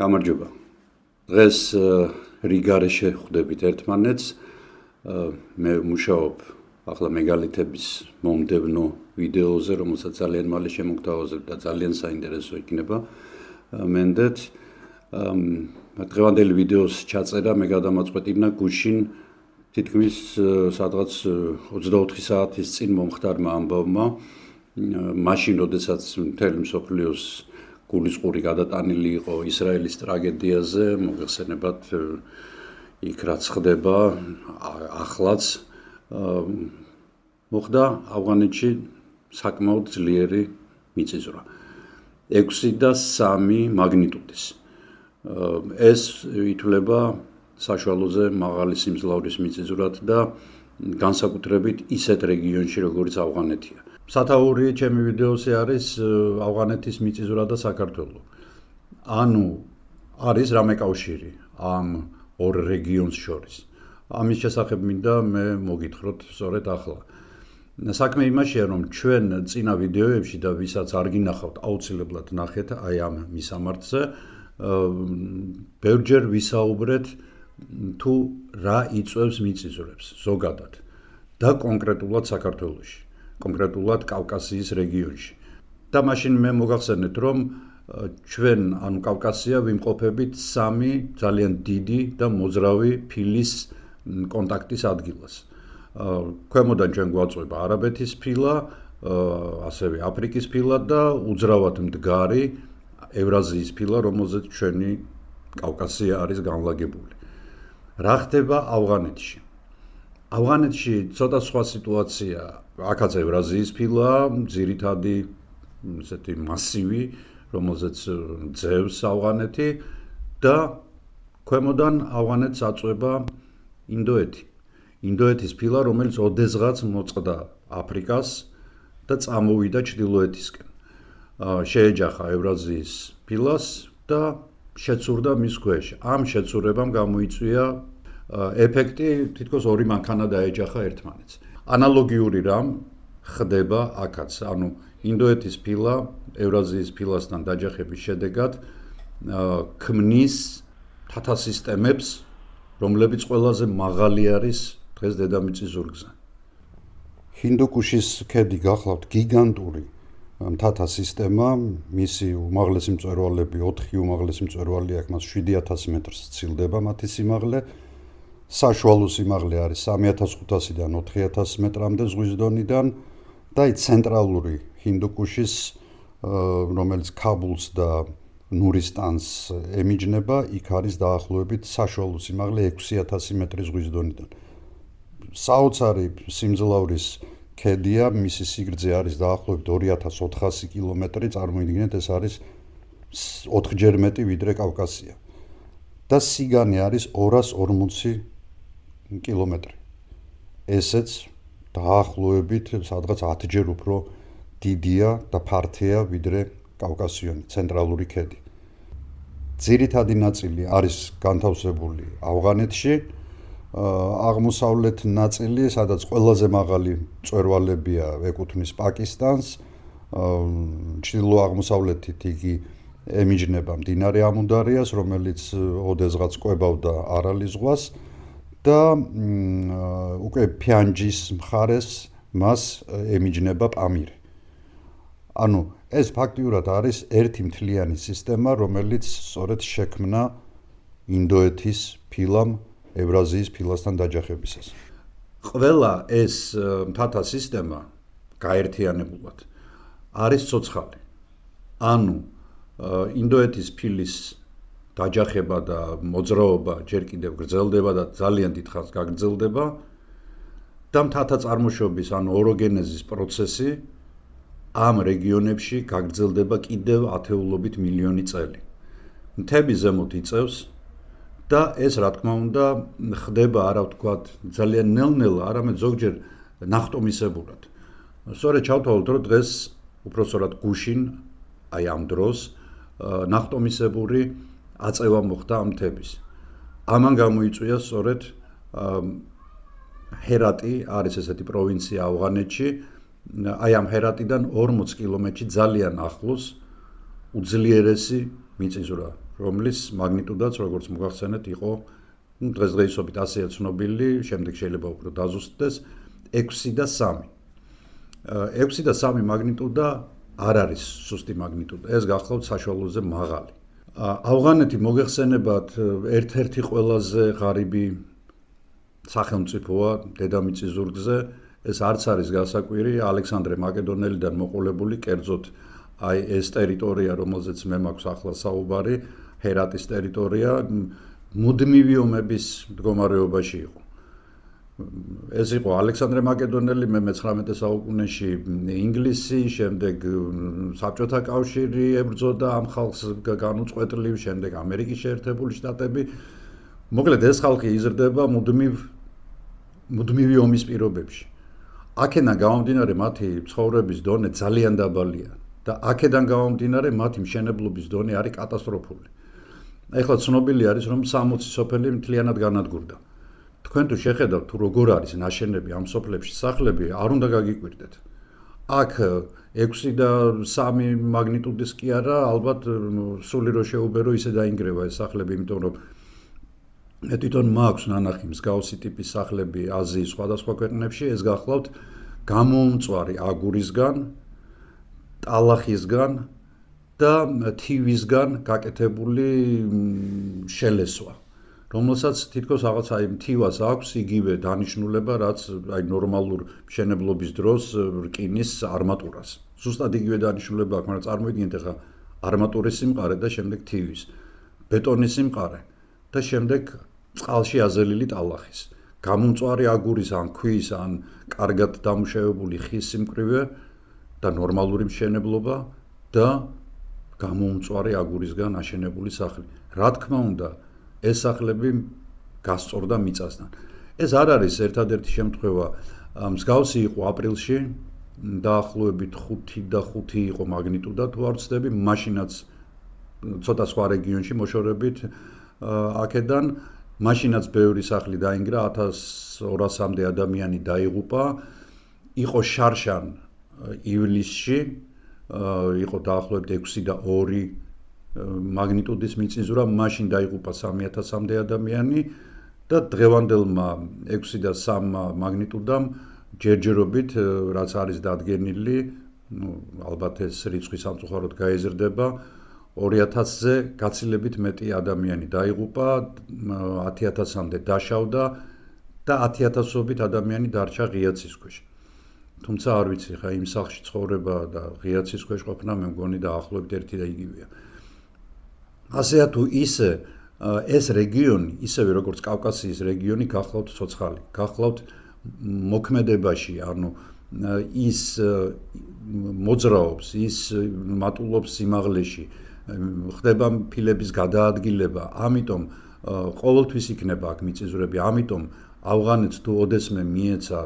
გამარჯობა. დღეს რიგარეში ხვდებით ერთმანეთს. მე მუშაობ ახლა მეგალითების მომდევნო ვიდეოზე, რომელსაც ძალიან მალე შემოგთავაზებ და ძალიან საინტერესო იქნება. მენდეთ დღევანდელი ვიდეოს ჩაწერა მე გადამაწყვეტინა გუშინ თითქმის სადღაც 24 საათის წინ მომხდარმა ამბავმა. მაშინ, როდესაც მთელი მსოფლიოს გულისყური გადატანილი იყო ისრაელის ტრაგედიაზე, მოიხსენებათ იქ რაც ხდება ახლაც მოხდა ავღანეთში საკმაოდ ძლიერი მიწისძვრა 6 და 3 მაგნიტუდის ეს ითვლება საშუალოზე მაღალი სიმძლავრის მიწისძვრად და განსაკუთრებით ისეთ რეგიონში როგორც ავღანეთია სათაური ჩემი ვიდეოსი არის ავღანეთის მიწისძვრა და საქართველო. ანუ არის რამე კავშირი ამ ორ რეგიონს შორის. ამის შესახებ მინდა მე მოგითხროთ სწორედ ახლა. საქმე იმაშია რომ ჩვენ წინა ვიდეოებში და ვისაც არ გინახავთ აუცილებლად ნახეთ აი ამ მისამართზე ბევრჯერ ვისაუბრეთ თუ რა იწევს მიწისძვრებს ზოგადად და კონკრეტულად საქართველოსში. კონკრეტულად კავკასიის რეგიონში. და მაშინ მე მოგახსენეთ, რომ ჩვენ ანუ კავკასია ვიმყოფებით სამი ძალიან დიდი და მოძრავი ფილის კონტაქტის ადგილას. ქვემოდან ჩვენ გვაწובה არაბეთის ფილა, ასევე აფრიკის ფილა და უძრავად მდგარი ევრაზიის ფილა, რომელზეც ჩვენი კავკასია არის განლაგებული. რა ხდება ავღანეთში? ავღანეთში ცოტა სხვა სიტუაცია აკაც ევრაზიის ფილა ძირითადი ესეთი მასივი რომელზეც ძევს ავღანეთი და ქვემოდან ავღანეთს აწובה ინდოეთი ინდოეთის ფილა რომელიც ოდესღაც მოწდა აფრიკას და წამოვიდა ჩრდილოეთისკენ შეეჯახა ევრაზიის ფილას და შეცურდა მის ქვეშ ამ შეცურებამ გამოიწვია ეფექტი თითქოს ორი მანქანა დაეჯახა ერთმანეთს. ანალოგიური რამ ხდება აქაც, ანუ ინდოეთის ფილა ევრაზიის ფილასთან დაჯახების შედეგად ქმნის თათა სისტემებს, რომლებიც ყველაზე მაღალი არის დღეს დედამიწის ზურგზე. ჰინდუკუშის ქედი გახლავთ გიგანტური თათა სისტემა, მისი უმაღლესი მწვერვალები 4 უმაღლესი მწვერვალი აქვს, მას 7000 მეტრს ცილდება მათი სიმაღლე. საშუალო სიმაღლე არის 3500-დან 4000 მეტრამდე ზღვის დონიდან და ის ცენტრალური ჰინდუკუშის რომელიც ქაბულს და ნურისტანს ემიჯნება, იქ არის დაახლოებით საშუალო სიმაღლე 6000 მეტრის ზღვის დონიდან. საოცარი სიმძლავრის ქედია, მისი სიგრძე არის დაახლოებით 2400 კილომეტრი, წარმოიდგინეთ, ეს არის 4ჯერ მეტი ვიდრე კავკასია. და სიგანე არის 240 კილომეტრი. ესეც დაახლოებით სადღაც 10 ჯერ უფრო დიდია და ფართეა ვიდრე კავკასიონი, ცენტრალური ქედი. ძირითადი ნაწილი არის განთავსებული ავღანეთში. აღმოსავლეთ ნაწილი, სადაც ყველაზე მაღალი წვერვალებია, ეკუთვნის პაკისტანს. ჩილო აღმოსავლეთით იგი ემიჯნება მდინარე ამუდარიას, რომელიც ოდესღაც ყვებავდა არალი ზღვას. და უკვე ფიანჯის მხარეს მას ემიჯნება პამირი. ანუ ეს ფაქტიურად არის ერთი მთლიანი სისტემა, რომელიც სწორედ შექმნა ინდოეთის ფილამ ევრაზიის ფილასთან დაჯახებისას. ყველა ეს მთათა სისტემა გაერთიანებულად არის ცოცხალი. ანუ ინდოეთის ფილის დაჯახება და მოძრაობა ჯერ კიდევ გრძელდება და ძალიან დიდხანს გაგრძელდება და მთათა წარმოშობის ან ოროგენეზის პროცესი ამ რეგიონებში გაგრძელდება კიდევ ათეულობით მილიონი წელი. მთები ზემოთ იწევს და ეს რა თქმა უნდა ხდება არა ვთქვათ ძალიან ნელ-ნელა, არამედ ზოგჯერ ნახტომისებურად. სწორედ ჩავთვალოთ, რომ დღეს უпросторад გუშინ აი ამ დროს ნახტომისებური აწევა მოხდა ამ თემის. ამან გამოიწვია სწორედ ჰერატი არის ესეთი პროვინცია ავღანეთში. აი ამ ჰერატიდან 40 კილომეტრი ძალიან ახლოს უძლიერესი მიწისძვრა, რომლის მაგნიტუდაც როგორც მოგახსენეთ, იყო ну დღესდღეობით ასე ცნობილი, შემდეგ შეიძლება უფრო დაზუსტდეს 6 და 3. 6 და 3 მაგნიტუდა არ არის სუსტი მაგნიტუდა. ეს გახლავთ საშუალოზე მაღალი. ავღანეთი მოიხსენებათ ერთ-ერთი ყველაზე ღარიბი სახელმწიფოა დედამიწის ზურგზე ეს არც არის გასაკვირი ალექსანდრე მაკედონელიდან მოყოლებული კერძოდ აი ეს ტერიტორია რომელზეც მე მაქვს ახლა საუბარი ჰერატის ტერიტორია მუდმივი ომების მდგომარეობაში იყო ეს იყო ალექსანდრე მაკედონელი მე-19 საუკუნეში ინგლისი, შემდეგ საბჭოთა კავშირი ებრძოდა ამ ხალხს განუწყვეტლივ, შემდეგ ამერიკის შეერთებული შტატები. მოკლედ ეს ხალხი იზრდება მუდმივ მუდმივი ომის პირობებში. აქედან გამომდინარე მათი ცხოვრების დონე ძალიან დაბალია და აქედან გამომდინარე მათი მშენებლობის დონე არის კატასტროფული. ეხლა ცნობილი არის რომ 60 სოფელი მთლიანად განადგურდა. თქვენ თუ შეხედავთ თუ როგორ არის ناشენები ამ სოფლებში სახლები არ უნდა გაგიკვირდეთ აქ 6 და 3 მაგნიტუდის კი არა ალბათ სული რო შეუბერო ისე დაინგრევა ეს სახლები იმიტომ რომ მე თვითონ მაქვს ნანახი მსგავსი ტიპის სახლები აზიის სხვადასხვა ქვეყნებში ეს გახლავთ გამომწვარი აგურისგან ტალახისგან და თივისგან გაკეთებული შელესვა რომელსაც თითქოს რაღაც აი მთივას აქვს იგივე დანიშნულება, რაც აი ნორმალურ მშენებლობის დროს რკინის арматуრას. ზუსტად იგივე დანიშნულება აქვს, მაგრამ წარმოიდგინეთ ახლა арматуრის სიმყარე და შემდეგ თივის, ბეტონის სიმყარე და შემდეგ წყალში აზელილი ტალახის, გამომწვარი აგურის ან ქვის ან კარგად დამუშავებული ხის სიმკრივე და ნორმალური მშენებლობა და გამომწვარი აგურისგან აშენებული სახლი. რა თქმა უნდა, ეს სახლები გასწორდა მიწასთან. ეს არ არის ერთადერთი შემთხვევა. მსგავსი იყო აპრილში დაახლოებით 5 და 5 იყო მაგნიტუდა თუ არ ვცდები, მაშინაც ცოტა სხვა რეგიონში მოშორებით აქედან მაშინაც ბევრი სახლი დაინგრა, 1200-მდე ადამიანი დაიღუპა. იყო შარშან ივლისში, იყო დაახლოებით 6 და მაგნიტუდის მიწისძვრა მაშინ დაიღუპა 3000-მდე ადამიანი და დღევანდელმა 6 და 3 მაგნიტუდამ ჯერჯერობით რაც არის დადგენილი, ну, ალბათ ეს რიცხვი სამწუხაროდ გაიზრდება 2000-ზე გაცილებით მეტი ადამიანი დაიღუპა, 10000-მდე დაშავდა და 10000-ობით ადამიანი დარჩა ღიაცის ქვეშ. თუმცა არ ვიცი ხა იმ სახში ცხოვრება და ღიაცის ქვეშ ყოფნა მე მგონი და ახლობდ ერთი და იგივეა. ასეა თუ ის ეს რეგიონი, ისევე როგორც კავკასიის რეგიონი, გახლავთ ცოცხალი, გახლავთ მოქმედებაში, ანუ ის მოძრაობს, ის მატულობს სიმაღლეში, ხდება ფილების გადაადგილება, ამიტომ ყოველთვის იქნება აქ მიწისძვრები, ამიტომ ავღანეთს თუ ოდესმე მიეცა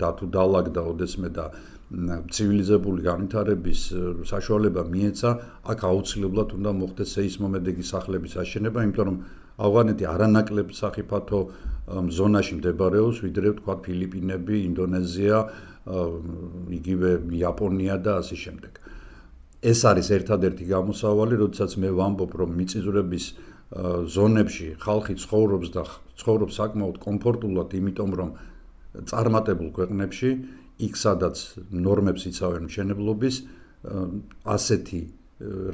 და თუ დაალაგდა ოდესმე და ცივილიზებული განვითარების э, საშუალება მიეცა, აქ აუცილებლად უნდა მოხდეს სეისმომედეგი სახლების აშენება, იმიტომ რომ ავღანეთი არანაკლებ სახიფათო ზონაში მდებარეობს, ვიდრე თქვა ფილიპინები, ინდონეზია, იგივე იაპონია და ასე შემდეგ. ეს არის ერთადერთი გამოსავალი, როდესაც მე ვამბობ, რომ მიწიზურების э, ზონებში ხალხი ცხოვრობს და ცხოვრობს საკმაოდ კომფორტულად, იმიტომ რომ წარმატებულ ქვეყნებში იქ სადაც ნორმებს იცავენ მშენებლობის ასეთი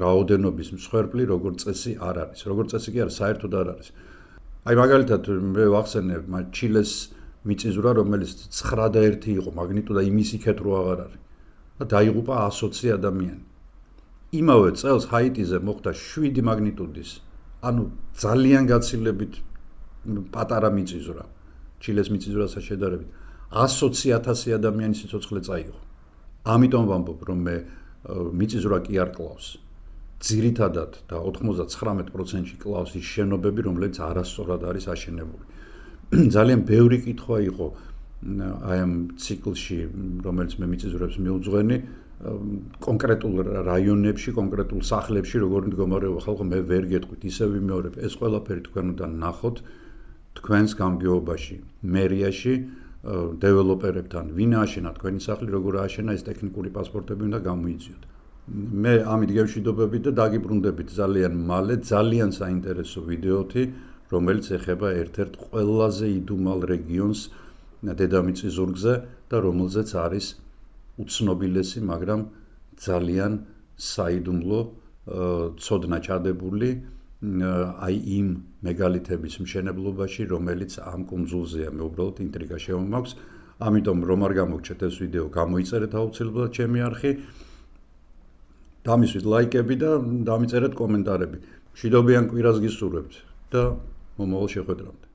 რაოდენობის მსხვერპლი როგორც წესი არ არის. როგორც წესი კი არ საერთოდ არ არის. აი მაგალითად მე ვახსენებ მაგ ჩილეს მიწისძვრა რომელიც 9.1 იყო მაგნიტუდა იმის იქეთ რო აღარ არის და დაიღუპა 120 ადამიანი. იმავე წელს ჰაიტიზე მოხდა 7 მაგნიტუდის ანუ ძალიან გაცილებით პატარა მიწისძვრა ჩილეს მიწისძვრასა შედარებით. 120000 ადამიანის სიცოცხლე წაიღო. ამიტომ ვამბობ, რომ მე მიწისძვრა კი არ კლავს. ძირითადად და 99%-ში კლავს ის შენობები, რომლებიც არასწორად არის აშენებული. ძალიან ბევრი კითხვა იყო აი ამ ციკლში, რომელიც მე მიწისძვრებს მიუძღვენი კონკრეტულ რაიონებში, კონკრეტულ სახლებში, როგორი მდგომარეობა ხალხო, მე ვერ გეტყვით. ისე ვიმეორებ, ეს ყველაფერი თქვენ უნდა ნახოთ თქვენს გამგეობაში, მერიაში დეველოპერებთან ვინ აშენა თქვენი სახლი როგორ აშენა ეს ტექნიკური პასპორტები უნდა გამოიძიოთ მე ამით გევშიდობებით და დაგიბრუნდებით ძალიან მალე ძალიან საინტერესო ვიდეოთი რომელიც ეხება ერთ-ერთ ყველაზე იდუმალ რეგიონს დედამიწის ზურგზე და რომელზეც არის უცნობილესი მაგრამ ძალიან საიდუმლო ცოდნა ჩადებული აი იმ მეგალითების მშენებლობაში, რომელიც ამ კონსულზეა, მე უბრალოდ ინტრიგა შემომაქვს. ამიტომ რომ არ გამოგჩეთ ეს ვიდეო, გამოიწერეთ აუცილებლად ჩემი არხი. დამისვით ლაიკები და დამიწერეთ კომენტარები. მშვიდობიან კვირას გისურვებთ და მომავალ შეხვედრამდე.